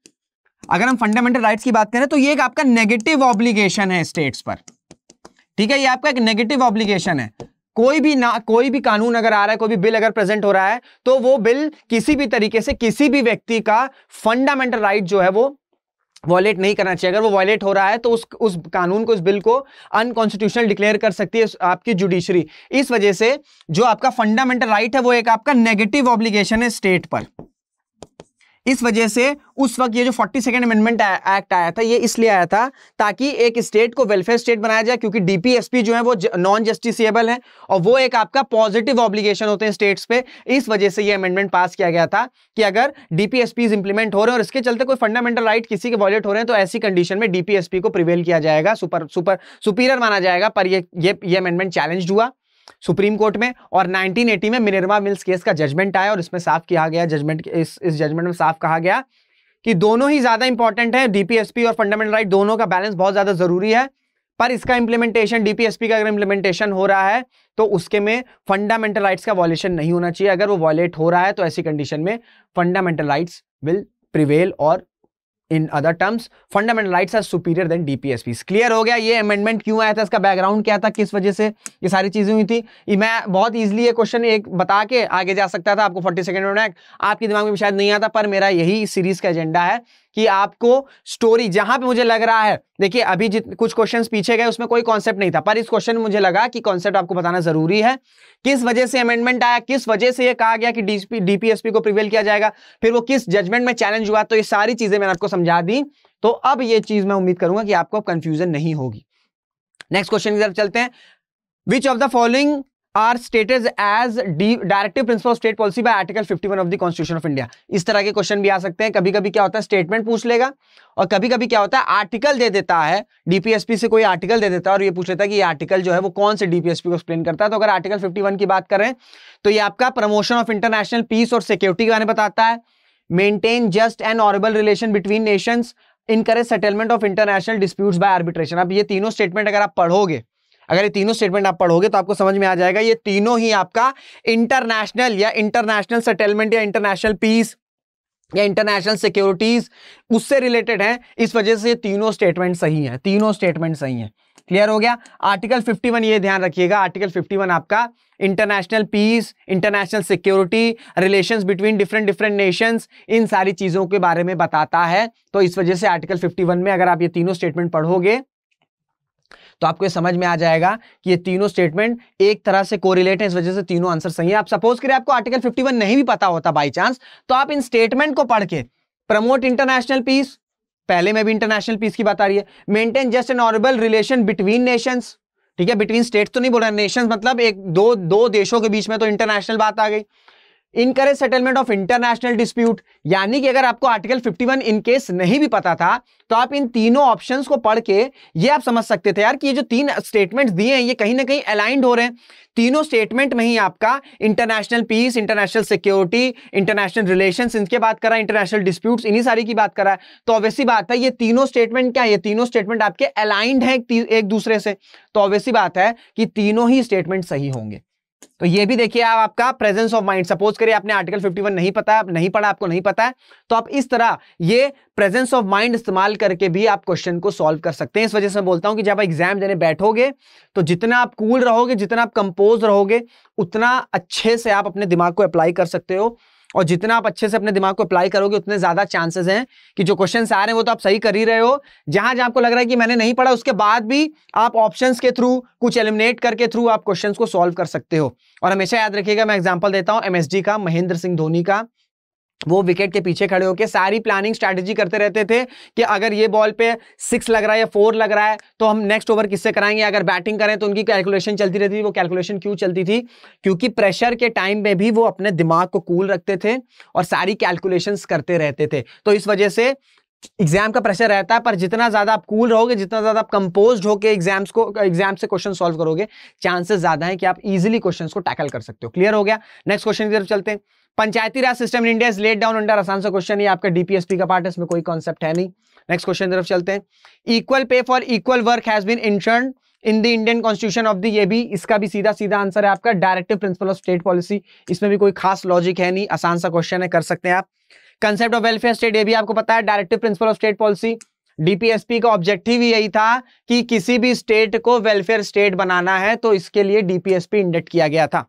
अगर हम फंडामेंटल राइट्स की बात करें तो ये एक आपका नेगेटिव ऑब्लिगेशन है स्टेट्स पर ठीक है ये आपका एक नेगेटिव ऑब्लिगेशन है कोई भी ना कोई भी कानून अगर आ रहा है कोई भी बिल अगर प्रेजेंट हो रहा है तो वो बिल किसी भी तरीके से किसी भी व्यक्ति का फंडामेंटल राइट जो है वो वॉलेट नहीं करना चाहिए अगर वो वॉयलेट हो रहा है तो उस उस कानून को उस बिल को अनकॉन्स्टिट्यूशनल डिक्लेयर कर सकती है आपकी जुडिशरी इस वजह से जो आपका फंडामेंटल राइट है वो एक आपका नेगेटिव ऑब्लिगेशन है स्टेट पर इस वजह से उस वक्त ये जो फोर्टी सेकेंड अमेंडमेंट एक्ट आया था ये इसलिए आया था ताकि एक स्टेट को वेलफेयर स्टेट बनाया जाए क्योंकि डीपीएसपी जो है वो नॉन जस्टिसबल है और वो एक आपका पॉजिटिव ऑब्लिगेशन होते हैं स्टेट्स पे इस वजह से ये अमेंडमेंट पास किया गया था कि अगर डीपीएसपी इंप्लीमेंट हो रहे हैं और इसके चलते कोई फंडामेंटल राइट किसी के वॉलेट हो रहे हैं तो ऐसी कंडीशन में डीपीएसपी को प्रिवेल किया जाएगा सुपर सुपर सुपीरियर माना जाएगा पर ये ये अमेंडमेंट चैलेंज हुआ सुप्रीम कोर्ट में और 1980 में मिनरवा मिल्स केस का जजमेंट आया और इसमें साफ किया गया जजमेंट इस इस जजमेंट में साफ कहा गया कि दोनों ही ज़्यादा इंपॉर्टेंट है डीपीएसपी और फंडामेंटल राइट दोनों का बैलेंस बहुत ज़्यादा ज़रूरी है पर इसका इंप्लीमेंटेशन डीपीएसपी का अगर इंप्लीमेंटेशन हो रहा है तो उसके में फंडामेंटल राइट्स का वॉलेशन नहीं होना चाहिए अगर वो वॉलेट हो रहा है तो ऐसी कंडीशन में फंडामेंटल राइट्स विल प्रिवेल और in other terms fundamental rights are superior than DPSP clear हो गया ये अमेंडमेंट क्यों आया था इसका बैकग्राउंड क्या था किस वजह से ये सारी चीज़ें हुई थी मैं बहुत इजीली ये क्वेश्चन एक बता के आगे जा सकता था आपको फोर्टी सेकेंड में आपके दिमाग में शायद नहीं आता पर मेरा यही सीरीज का एजेंडा है कि आपको स्टोरी जहां पे मुझे लग रहा है देखिए अभी जित कुछ क्वेश्चन पीछे गए उसमें कोई कॉन्सेप्ट नहीं था पर इस क्वेश्चन में मुझे लगा कि कॉन्सेप्ट आपको बताना जरूरी है किस वजह से अमेंडमेंट आया किस वजह से यह कहा गया कि डीपी डीपीएसपी को प्रिवेल किया जाएगा फिर वो किस जजमेंट में चैलेंज हुआ तो ये सारी चीजें मैंने आपको समझा दी तो अब ये चीज मैं उम्मीद करूंगा कि आपको कंफ्यूजन नहीं होगी नेक्स्ट क्वेश्चन की तरफ चलते हैं which of the following are stated as the directive principle of state policy by article 51 of the constitution of India इस तरह के क्वेश्चन भी आ सकते हैं कभी कभी क्या होता है स्टेटमेंट पूछ लेगा और कभी कभी क्या होता है आर्टिकल दे देता है डीपीएसपी से कोई आर्टिकल दे देता है और ये पूछ लेता है कि आर्टिकल जो है वो कौन से डीपीएसपी को एक्सप्लेन करता है तो अगर आर्टिकल फिफ्टी वन की बात करें तो ये आपका प्रमोशन ऑफ इंटरनेशनल पीस और सिक्योरिटी के बारे में बताता है maintain just and honourable relation between nations encourage settlement of international disputes by arbitration अब ये तीनों स्टेटमेंट अगर आप पढ़ोगे अगर ये तीनों स्टेटमेंट आप पढ़ोगे तो आपको समझ में आ जाएगा ये तीनों ही आपका इंटरनेशनल या इंटरनेशनल सेटलमेंट या इंटरनेशनल पीस या इंटरनेशनल सिक्योरिटीज उससे रिलेटेड है इस वजह से ये तीनों स्टेटमेंट सही हैं तीनों स्टेटमेंट सही हैं क्लियर हो गया आर्टिकल 51 ये ध्यान रखिएगा आर्टिकल 51 आपका international peace international security relations between different different nations इन सारी चीज़ों के बारे में बताता है तो इस वजह से आर्टिकल 51 में अगर आप ये तीनों स्टेटमेंट पढ़ोगे तो आपको समझ में आ जाएगा कि ये तीनों स्टेटमेंट एक तरह से कोरिलेट है इस वजह से तीनों आंसर सही है आप सपोज करिए आपको आर्टिकल 51 नहीं भी पता होता बाई चांस तो आप इन स्टेटमेंट को पढ़ के प्रमोट इंटरनेशनल पीस पहले में भी इंटरनेशनल पीस की बात आ रही है maintain just an honourable relation between nations ठीक है बिटवीन स्टेट्स तो नहीं बोला नेशंस मतलब एक दो दो देशों के बीच में तो इंटरनेशनल बात आ गई encourage settlement of international dispute यानी कि अगर आपको आर्टिकल 51 वन इनकेस नहीं भी पता था तो आप इन तीनों ऑप्शंस को पढ़ के ये आप समझ सकते थे यार कि ये जो तीन स्टेटमेंट्स दिए हैं ये कहीं ना कहीं अलाइंड हो रहे हैं तीनों स्टेटमेंट में ही आपका international peace international security international relation इनके बात करा इंटरनेशनल डिस्प्यूट इन्हीं सारी की बात करा तो ऑब्वियसली बात है ये तीनों स्टेटमेंट क्या है ये तीनों स्टेटमेंट आपके अलाइंड है एक दूसरे से तो ऑब्वियसली बात है कि तीनों ही स्टेटमेंट सही होंगे तो ये भी देखिए आप आपका प्रेजेंस ऑफ माइंड सपोज करिए आपने आर्टिकल 51 नहीं पता नहीं पढ़ा आपको नहीं पता है तो आप इस तरह ये प्रेजेंस ऑफ माइंड इस्तेमाल करके भी आप क्वेश्चन को सॉल्व कर सकते हैं इस वजह से मैं बोलता हूं कि जब आप एग्जाम देने बैठोगे तो जितना आप कूल रहोगे जितना आप कंपोज रहोगे उतना अच्छे से आप अपने दिमाग को अप्लाई कर सकते हो और जितना आप अच्छे से अपने दिमाग को अप्लाई करोगे उतने ज्यादा चांसेस हैं कि जो क्वेश्चन आ रहे हैं वो तो आप सही कर ही रहे हो जहां जहां आपको लग रहा है कि मैंने नहीं पढ़ा उसके बाद भी आप ऑप्शन के थ्रू कुछ एलिमिनेट करके थ्रू आप क्वेश्चन को सॉल्व कर सकते हो और हमेशा याद रखिएगा मैं एग्जाम्पल देता हूँ एमएसडी का महेंद्र सिंह धोनी का वो विकेट के पीछे खड़े होकर सारी प्लानिंग स्ट्रैटेजी करते रहते थे कि अगर ये बॉल पे सिक्स लग रहा है या फोर लग रहा है तो हम नेक्स्ट ओवर किससे कराएंगे अगर बैटिंग करें तो उनकी कैलकुलेशन चलती रहती थी वो कैलकुलेशन क्यों चलती थी क्योंकि प्रेशर के टाइम में भी वो अपने दिमाग को कूल रखते थे और सारी कैलकुलेशन करते रहते थे तो इस वजह से एग्जाम का प्रेशर रहता है पर जितना ज़्यादा आप कूल रहोगे जितना ज़्यादा आप कंपोज होकर एग्जाम्स को एग्जाम से क्वेश्चन सॉल्व करोगे चांसेस ज़्यादा है कि आप इजिली क्वेश्चन को टैकल कर सकते हो क्लियर हो गया नेक्स्ट क्वेश्चन की तरफ चलते हैं Panchayati Raj system in India is laid down under आसान सा क्वेश्चन है आपका डीपीएसपी का पार्ट है इसमें कोई कॉन्सेप्ट है नहीं नेक्स्ट क्वेश्चन तरफ चलते हैं equal pay for equal work has been ensured in the Indian constitution of the ये भी इसका भी सीधा सीधा आंसर है आपका directive principle of state policy इसमें भी कोई खास लॉजिक है नहीं आसान सा क्वेश्चन है कर सकते हैं आप कंसेप्ट ऑफ वेलफेयर स्टेट ये भी आपको पता है directive principle of state policy DPSP का ऑब्जेक्टिव यही था कि किसी भी स्टेट को वेलफेयर स्टेट बनाना है तो इसके लिए डीपीएसपी इंडेक्ट किया गया था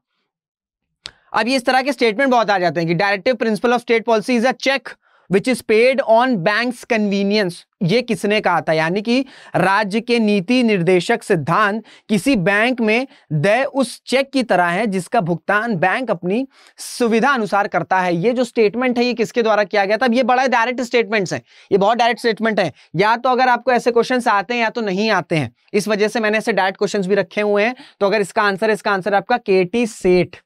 अब ये इस तरह के स्टेटमेंट बहुत आ जाते हैं कि directive principle of state policy is a cheque which is paid on bank convenience ये किसने कहा था यानी कि राज्य के नीति निर्देशक सिद्धांत किसी बैंक में दय उस चेक की तरह है जिसका भुगतान बैंक अपनी सुविधा अनुसार करता है ये जो स्टेटमेंट है ये किसके द्वारा किया गया था अब ये बड़ा डायरेक्ट स्टेटमेंट्स हैं ये बहुत डायरेक्ट स्टेटमेंट है या तो अगर आपको ऐसे क्वेश्चन आते हैं या तो नहीं आते हैं इस वजह से मैंने ऐसे डायरेक्ट क्वेश्चन भी रखे हुए हैं तो अगर इसका आंसर इसका आंसर आपका के टी सेठ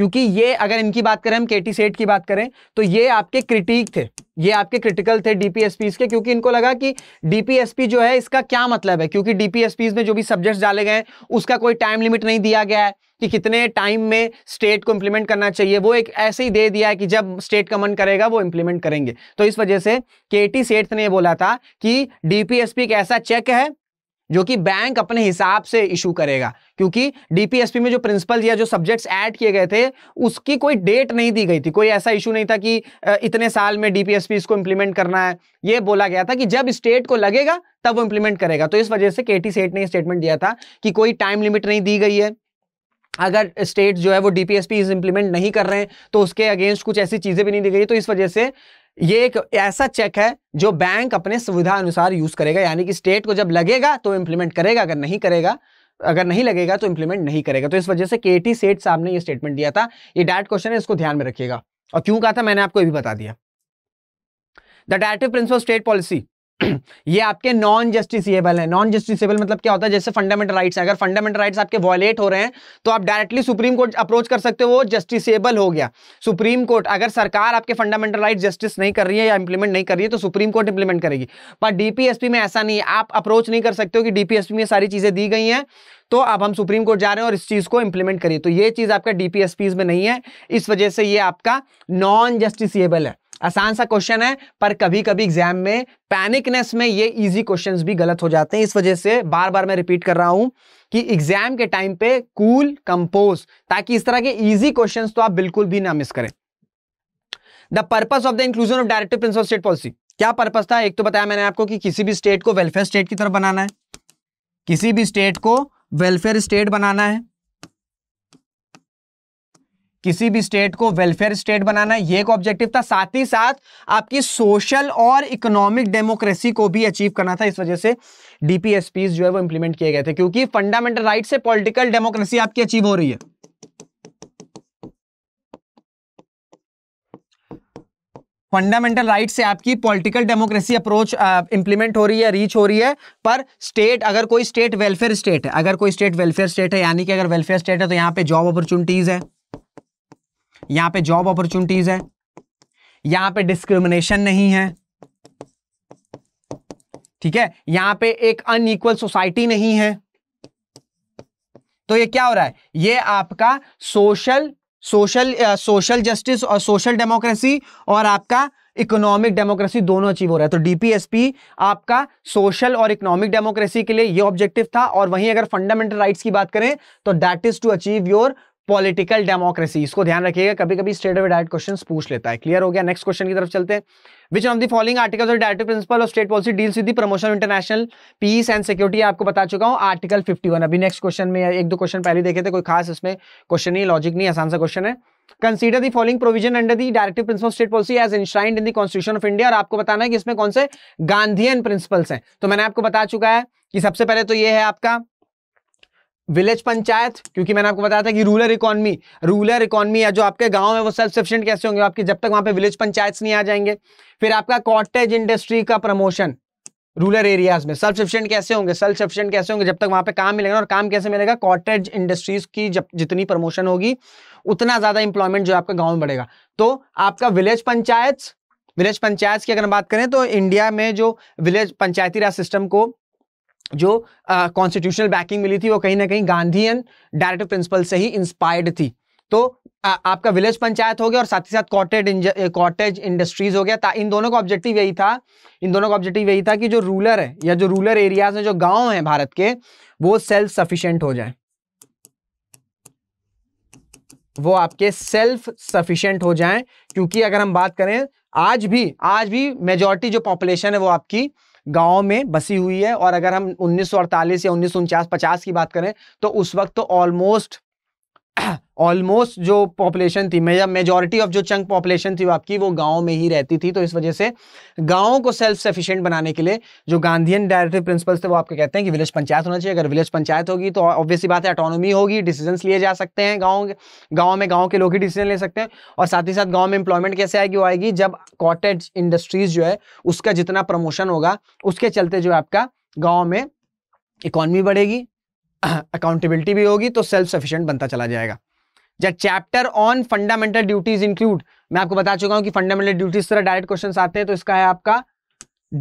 क्योंकि ये अगर इनकी बात करें हम केटी सेठ की बात करें तो ये आपके क्रिटिक थे ये आपके क्रिटिकल थे डीपीएसपीज के क्योंकि इनको लगा कि डीपीएसपी जो है इसका क्या मतलब है क्योंकि डीपीएसपीज में जो भी सब्जेक्ट्स डाले गए उसका कोई टाइम लिमिट नहीं दिया गया है कि कितने टाइम में स्टेट को इंप्लीमेंट करना चाहिए वो एक ऐसे ही दे दिया है कि जब स्टेट का मन करेगा वो इंप्लीमेंट करेंगे तो इस वजह से के टी सेठ ने बोला था कि डीपीएसपी एक ऐसा चेक है जो कि बैंक अपने हिसाब से इशू करेगा क्योंकि डीपीएसपी में जो प्रिंसिपल या जो सब्जेक्ट्स ऐड किए गए थे उसकी कोई डेट नहीं दी गई थी कोई ऐसा इशू नहीं था कि इतने साल में डीपीएसपी इसको इंप्लीमेंट करना है ये बोला गया था कि जब स्टेट को लगेगा तब वो इंप्लीमेंट करेगा तो इस वजह से टी सेठ ने स्टेटमेंट दिया था कि कोई टाइम लिमिट नहीं दी गई है अगर स्टेट जो है वो डीपीएसपी इज इंप्लीमेंट नहीं कर रहे हैं तो उसके अगेंस्ट कुछ ऐसी चीज़ें भी नहीं दी गई तो इस वजह से ये एक ऐसा चेक है जो बैंक अपने सुविधा अनुसार यूज करेगा यानी कि स्टेट को जब लगेगा तो इम्प्लीमेंट करेगा अगर नहीं करेगा अगर नहीं लगेगा तो इम्प्लीमेंट नहीं करेगा तो इस वजह से के टी सेठ साहब ने यह स्टेटमेंट दिया था ये डायरेक्ट क्वेश्चन है इसको ध्यान में रखिएगा और क्यों कहा था मैंने आपको ये भी बता दिया the directive principle state policy ये आपके नॉन जस्टिसबल है नॉन जस्टिसबल मतलब क्या होता है जैसे फंडामेंटल राइट्स हैं अगर फंडामेंटल राइट्स आपके वॉयलेट हो रहे हैं तो आप डायरेक्टली सुप्रीम कोर्ट अप्रोच कर सकते हो वो जस्टिसबल हो गया सुप्रीम कोर्ट अगर सरकार आपके फंडामेंटल राइट जस्टिस नहीं कर रही है या इंप्लीमेंट नहीं कर रही है तो सुप्रीम कोर्ट इंप्लीमेंट करेगी पर डीपीएसपी में ऐसा नहीं है आप अप्रोच नहीं कर सकते हो कि डीपीएसपी में सारी चीज़ें दी गई हैं तो अब हम सुप्रीम कोर्ट जा रहे हैं और इस चीज़ को इंप्लीमेंट करिए तो ये चीज़ आपका डीपीएसपीज में नहीं है इस वजह से ये आपका नॉन जस्टिसबल है आसान सा क्वेश्चन है पर कभी कभी एग्जाम में पैनिकनेस में ये इजी क्वेश्चंस भी गलत हो जाते हैं इस वजह से बार बार मैं रिपीट कर रहा हूं कि एग्जाम के टाइम पे कूल कंपोज ताकि इस तरह के इजी क्वेश्चंस तो आप बिल्कुल भी ना मिस करें the purpose of the inclusion of directive principle state policy क्या पर्पज था एक तो बताया मैंने आपको कि किसी भी स्टेट को वेलफेयर स्टेट की तरफ बनाना है किसी भी स्टेट को वेलफेयर स्टेट बनाना है किसी भी स्टेट को वेलफेयर स्टेट बनाना ये एक ऑब्जेक्टिव था साथ ही साथ आपकी सोशल और इकोनॉमिक डेमोक्रेसी को भी अचीव करना था इस वजह से डीपीएसपी जो है वो इंप्लीमेंट किए गए थे क्योंकि फंडामेंटल राइट से पॉलिटिकल डेमोक्रेसी आपकी अचीव हो रही है फंडामेंटल राइट से आपकी पॉलिटिकल डेमोक्रेसी अप्रोच इंप्लीमेंट हो रही है रीच हो रही है पर स्टेट अगर कोई स्टेट वेलफेयर स्टेट है अगर कोई स्टेट वेलफेयर स्टेट है यानी कि अगर वेलफेयर स्टेट है तो यहाँ पे जॉब अपॉर्चुनिटीज है यहां पे जॉब अपॉर्चुनिटीज है यहां पे डिस्क्रिमिनेशन नहीं है ठीक है यहां पे एक अनइक्वल सोसाइटी नहीं है तो ये क्या हो रहा है ये आपका सोशल सोशल सोशल जस्टिस और सोशल डेमोक्रेसी और आपका इकोनॉमिक डेमोक्रेसी दोनों अचीव हो रहा है तो डीपीएसपी आपका सोशल और इकोनॉमिक डेमोक्रेसी के लिए ये ऑब्जेक्टिव था और वहीं अगर फंडामेंटल राइट्स की बात करें तो that is to achieve your political democracy इसको ध्यान रखिएगा कभी कभी स्टेट ऑफ डायरेक्ट क्वेश्चन पूछ लेता है क्लियर हो गया नेक्स्ट क्वेश्चन की तरफ चलते हैं which of the following article of directive principle of state policy deals with promotion international peace and security आपको बता चुका हूं आर्टिकल 51 अभी नेक्स्ट क्वेश्चन में एक दो क्वेश्चन पहले देखे थे कोई खास इसमें क्वेश्चन नहीं लॉजिक नहीं आसान सा क्वेश्चन है consider the following provision under the directive principle of state policy as enshrined in the constitution of India और आपको बताना है कि इसमें कौन से गांधीयन प्रिंसिपल्स हैं तो मैंने आपको बता चुका है कि सबसे पहले तो ये है आपका विलेज पंचायत क्योंकि मैंने आपको बताया था कि रूरल इकोनॉमी रूरल इकोनॉमी या जो आपके गांव है वो सेल्फ सफिशियंट कैसे होंगे आपके जब तक वहां पे विलेज पंचायत नहीं आ जाएंगे फिर आपका कॉटेज इंडस्ट्री का प्रमोशन रूरल एरियाज में सेल्फ सफिशियंट कैसे होंगे सेल्फ सफिशियंट कैसे होंगे जब तक वहां पे काम मिलेगा और काम कैसे मिलेगा कॉटेज इंडस्ट्रीज की जब जितनी प्रमोशन होगी उतना ज्यादा इंप्लॉयमेंट जो आपका गाँव में बढ़ेगा तो आपका विलेज पंचायत विलेज पंचायत की अगर हम बात करें तो इंडिया में जो विलेज पंचायती राज सिस्टम को जो कॉन्स्टिट्यूशनल बैकिंग मिली थी वो कहीं ना कहीं गांधीयन डायरेक्टिव प्रिंसिपल से ही इंस्पायर्ड थी तो आ, आपका विलेज पंचायत हो गया और साथ ही साथ कॉटेज कॉटेज इंडस्ट्रीज हो गया इन दोनों का ऑब्जेक्टिव यही था इन दोनों का ऑब्जेक्टिव यही था कि जो रूलर है या जो रूरल एरियाज हैं जो गांव हैं भारत के वो सेल्फ सफिशिएंट हो जाए वो आपके सेल्फ सफिशिएंट हो जाएं क्योंकि अगर हम बात करें आज भी आज भी मेजोरिटी जो पॉपुलेशन है वो आपकी गाँव में बसी हुई है और अगर हम उन्नीस या उन्नीस सौ की बात करें तो उस वक्त तो ऑलमोस्ट ऑलमोस्ट जो पॉपुलेशन थी मेजॉरिटी ऑफ जो चंक पॉपुलेशन थी आपकी वो गाँव में ही रहती थी तो इस वजह से गाँव को सेल्फ सफिशिएंट बनाने के लिए जो गांधीन डायरेक्टिव प्रिंसिपल्स थे वो आपके कहते हैं कि विलेज पंचायत होना चाहिए अगर विलेज पंचायत होगी तो ऑब्वियसली बात है अटोनोमी होगी डिसीजन लिए जा सकते हैं गाँव गाँव में गाँव के लोग ही डिसीजन ले सकते हैं और साथ ही साथ गाँव में इंप्लॉयमेंट कैसे आएगी वो आएगी जब कॉटेज इंडस्ट्रीज जो है उसका जितना प्रमोशन होगा उसके चलते जो आपका गाँव में इकॉनमी बढ़ेगी अकाउंटेबिलिटी भी होगी तो सेल्फ सफिशियंट बनता चला जाएगा जब chapter on fundamental duties include मैं आपको बता चुका हूं कि फंडामेंटल ड्यूटीज तरह डायरेक्ट क्वेश्चन आते हैं तो इसका है आपका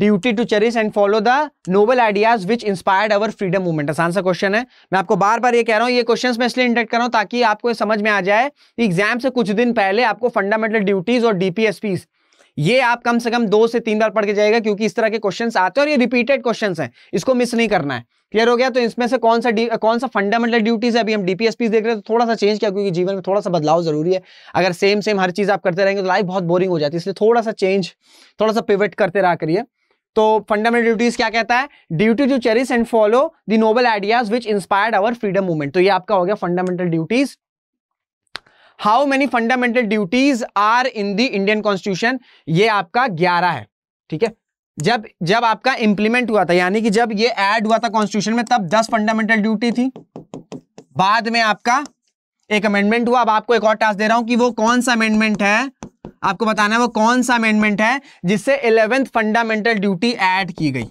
duty to cherish and follow the noble ideas which inspired our freedom movement आसान सा क्वेश्चन है मैं आपको बार बार ये कह रहा हूँ ये क्वेश्चन मैं इसलिए इंडक्ट कर रहा हूँ ताकि आपको समझ में आ जाए एग्जाम से कुछ दिन पहले आपको फंडामेंटल ड्यूटीज और डीपीएसपीज़ ये आप कम से कम दो से तीन बार पढ़ के जाएगा क्योंकि इस तरह के क्वेश्चंस आते हैं और ये रिपीटेड क्वेश्चंस हैं इसको मिस नहीं करना है क्लियर हो गया तो इसमें से कौन सा कौन सा फंडामेंटल ड्यूटीज है अभी हम डीपीएसपी देख रहे हैं तो थोड़ा सा चेंज किया क्योंकि जीवन में थोड़ा सा बदलाव जरूरी है अगर सेम सेम हर चीज़ आप करते रहेंगे तो लाइफ बहुत बोरिंग हो जाती है इसलिए थोड़ा सा चेंज थोड़ा सा पिवेट करते रहा करिए तो फंडामेंटल ड्यूटीज क्या कहता है duty to cherish and follow the noble ideas which inspired our freedom movement तो ये आपका हो गया fundamental duties how many fundamental duties are in the Indian constitution ये आपका ग्यारह है ठीक है जब जब आपका इंप्लीमेंट हुआ था यानी कि जब ये ऐड हुआ था कॉन्स्टिट्यूशन में तब दस फंडामेंटल ड्यूटी थी बाद में आपका एक अमेंडमेंट हुआ अब आपको एक और टास्क दे रहा हूं कि वो कौन सा अमेंडमेंट है आपको बताना है वो कौन सा अमेंडमेंट है जिससे इलेवेंथ फंडामेंटल ड्यूटी एड की गई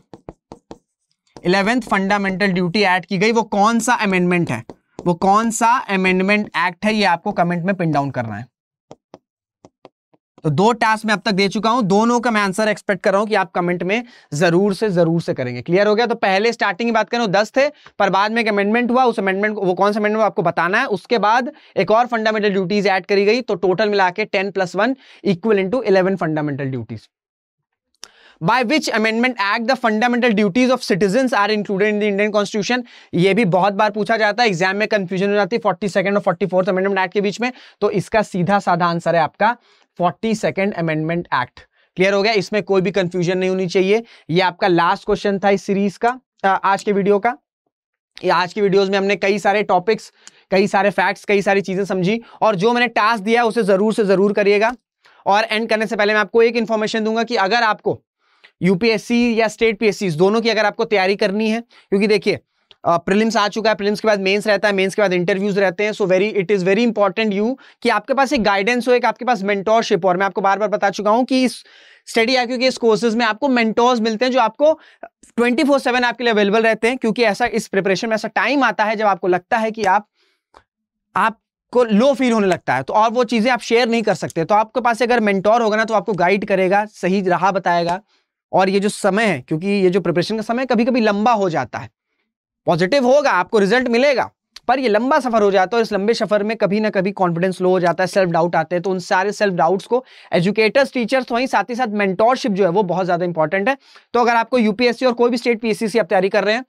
इलेवेंथ फंडामेंटल ड्यूटी एड की गई वो कौन सा अमेंडमेंट है वो कौन सा अमेंडमेंट एक्ट है ये आपको कमेंट में पिन डाउन करना है तो दो टास्क मैं अब तक दे चुका हूं दोनों का मैं आंसर एक्सपेक्ट कर रहा हूं कि आप कमेंट में जरूर से जरूर से करेंगे क्लियर हो गया तो पहले स्टार्टिंग की बात करें दस थे पर बाद में एक अमेंडमेंट हुआ उस अमेंडमेंट वो कौन सा अमेंडमेंट आपको बताना है उसके बाद एक और फंडामेंटल ड्यूटीज ऐड करी गई तो टोटल मिला के ten plus one equal into eleven fundamental duties by which amendment act the fundamental duties of citizen are included in the Indian constitution ये भी बहुत बार पूछा जाता है एग्जाम में कंफ्यूजन हो जाती है फोर्टी और फोर्टी फोर्थ अमेंडमेंट एक्ट के बीच में तो इसका सीधा साधा आंसर है आपका forty second amendment act clear हो गया इसमें कोई भी कंफ्यूजन नहीं होनी चाहिए ये आपका लास्ट क्वेश्चन था इस सीरीज का आज के वीडियो का आज की वीडियोस में हमने कई सारे टॉपिक्स कई सारे फैक्ट्स कई सारी चीज़ें समझी और जो मैंने टास्क दिया है उसे ज़रूर से ज़रूर करिएगा और एंड करने से पहले मैं आपको एक इन्फॉर्मेशन दूंगा कि अगर आपको यूपीएससी या स्टेट पीएससी दोनों की अगर आपको तैयारी करनी है क्योंकि देखिए प्रिलिम्स आ चुका है प्रिलिम्स के बाद मेंस रहता है मेंस के बाद इंटरव्यूज रहते हैं so very it is very important you कि आपके पास एक गाइडेंस हो एक आपके पास मेंटोरशिप और मैं आपको बार बार बता चुका हूं कि इस स्टडी आई क्योंकि इस कोर्सेज में आपको मेंटोर्स मिलते हैं जो आपको 24 सेवन आपके लिए अवेलेबल रहते हैं क्योंकि ऐसा इस प्रिपरेशन में ऐसा टाइम आता है जब आपको लगता है कि आप आपको लो फील होने लगता है तो और वो चीज़ें आप शेयर नहीं कर सकते तो आपके पास अगर मेंटोर होगा ना तो आपको गाइड करेगा सही राह बताएगा और ये जो समय है क्योंकि ये जो प्रिपरेशन का समय कभी कभी लंबा हो जाता है पॉजिटिव होगा आपको रिजल्ट मिलेगा पर ये लंबा सफर हो जाता है और इस लंबे सफर में कभी ना कभी कॉन्फिडेंस लो हो जाता है सेल्फ डाउट आते हैं तो उन सारे सेल्फ डाउट्स को एजुकेटर्स टीचर्स तो वहीं साथ ही साथ मेंटोरशिप जो है वो बहुत ज्यादा इंपॉर्टेंट है तो अगर आपको यूपीएससी और कोई भी स्टेट पीएससी आप तैयारी कर रहे हैं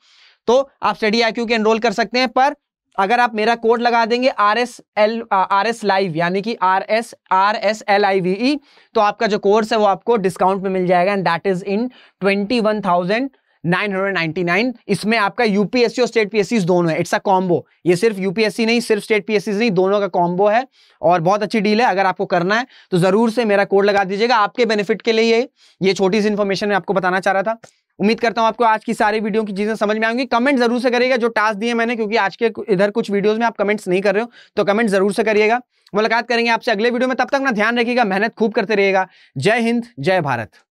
तो आप स्टडी आई के एनरोल कर सकते हैं पर अगर आप मेरा कोड लगा देंगे R S L R S live यानी कि R S R S L I V E तो आपका जो कोर्स है वो आपको डिस्काउंट में मिल जाएगा and that is in twenty one thousand 999 इसमें आपका यूपीएससी और स्टेट पीएससी दोनों है इट्स अ कॉम्बो ये सिर्फ यूपीएससी नहीं सिर्फ स्टेट पीएससी नहीं दोनों का कॉम्बो है और बहुत अच्छी डील है अगर आपको करना है तो जरूर से मेरा कोड लगा दीजिएगा आपके बेनिफिट के लिए ये छोटी सी इन्फॉर्मेशन मैं आपको बताना चाह रहा था उम्मीद करता हूँ आपको आज की सारी वीडियो की चीज़ें समझ में आएंगी कमेंट जरूर से करिएगा जो टास्क दिए मैंने क्योंकि आज के इधर कुछ वीडियोस में आप कमेंट्स नहीं कर रहे हो तो कमेंट जरूर से करिएगा मुलाकात करेंगे आपसे अगले वीडियो में तब तक ना ध्यान रखिएगा मेहनत खूब करते रहेगा जय हिंद जय भारत